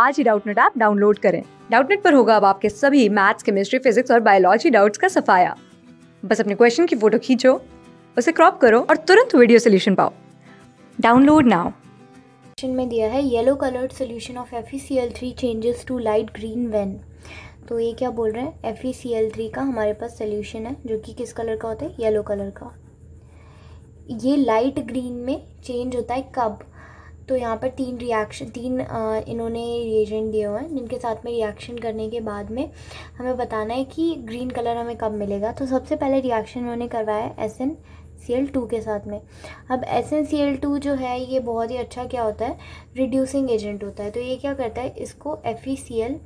आज ही Doubtnut app download करें डाउटनेट पर होगा अब आपके सभी मैथ्स केमिस्ट्री फिजिक्स और बायोलॉजी डाउट्स का सफाया बस अपने क्वेश्चन की फोटो खींचो उसे क्रॉप करो और तुरंत वीडियो सोल्यूशन पाओ डाउनलोड नाउ क्वेश्चन में दिया है yellow coloured solution of F E C L three changes to light green when तो ये क्या बोल रहे हैं F E C L three का हमारे पास सोल्यूशन है जो कि किस कलर का होता है येलो कलर का ये लाइट ग्रीन में चेंज होता है कब तो यहाँ पर तीन रिएक्शन तीन इन्होंने रिएजेंट दिए हुए हैं जिनके साथ में रिएक्शन करने के बाद में हमें बताना है कि ग्रीन कलर हमें कब मिलेगा तो सबसे पहले रिएक्शन उन्होंने करवाया S N C L two के साथ में अब S N C L two जो है ये बहुत ही अच्छा क्या होता है रिड्यूसिंग एजेंट होता है तो ये क्या करता है इसको F E C L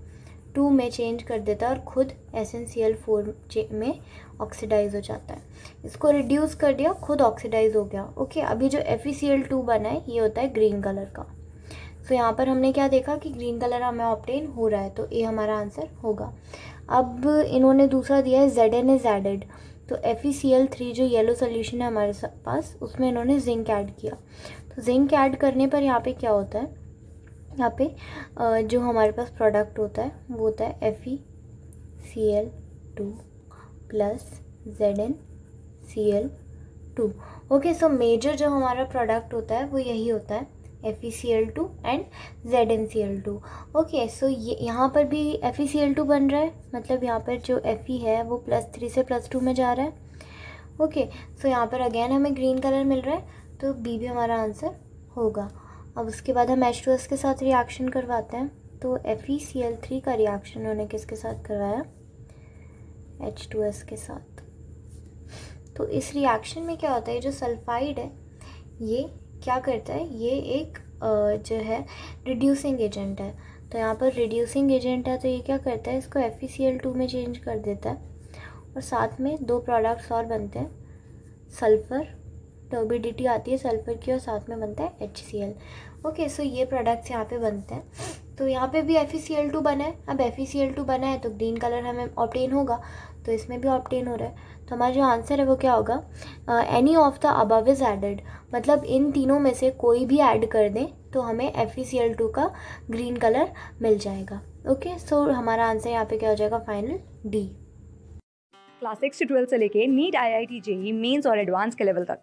two में चेंज कर देता है और ख़ुद एसेंशियल फोर में ऑक्सीडाइज हो जाता है इसको रिड्यूस कर दिया खुद ऑक्सीडाइज हो गया ओके अभी जो एफ टू e बना है ये होता है ग्रीन कलर का सो so, यहाँ पर हमने क्या देखा कि ग्रीन कलर हमें ऑप्टेन हो रहा है तो ये हमारा आंसर होगा अब इन्होंने दूसरा दिया है जेड एन इज एडेड तो एफ ई थ्री जो येलो सोल्यूशन है हमारे पास उसमें इन्होंने जिंक ऐड किया तो जिंक ऐड करने पर यहाँ पे क्या होता है यहाँ पे जो हमारे पास प्रोडक्ट होता है वो होता है F E C L two plus Z N C L two okay so major जो हमारा प्रोडक्ट होता है वो यही होता है F E C L two and Z N C L two okay so ये यहाँ पर भी F E C L two बन रहा है मतलब यहाँ पर जो एफ ई है वो प्लस थ्री से प्लस टू में जा रहा है ओके सो यहाँ पर अगेन हमें ग्रीन कलर मिल रहा है तो बी भी हमारा आंसर होगा अब उसके बाद हम एच टू एस के साथ रिएक्शन करवाते हैं तो F E C L three का रिएक्शन उन्होंने किसके साथ करवाया एच टू एस के साथ तो इस रिएक्शन में क्या होता है जो सल्फाइड है ये क्या करता है ये एक जो है रिड्यूसिंग एजेंट है तो यहाँ पर रिड्यूसिंग एजेंट है तो ये क्या करता है इसको F E C L two में चेंज कर देता है और साथ में दो प्रोडक्ट्स और बनते हैं सल्फ़र टर्बिडिटी आती है सल्फर की और साथ में बनता है H C L okay so ये प्रोडक्ट्स यहाँ पे बनते हैं तो यहाँ पे भी F E C L two बना है अब F E C L two बना है तो ग्रीन कलर हमें ऑप्टेन होगा तो इसमें भी ऑप्टेन हो रहा है तो हमारा जो आंसर है वो क्या होगा any of the above is added मतलब इन तीनों में से कोई भी ऐड कर दें तो हमें F E C L two का ग्रीन कलर मिल जाएगा ओके सो हमारा आंसर यहाँ पे क्या हो जाएगा फाइनल डी क्लास सिक्स से ट्वेल्थ से लेके NEET I I T JEE mains और एडवांस के लेवल तक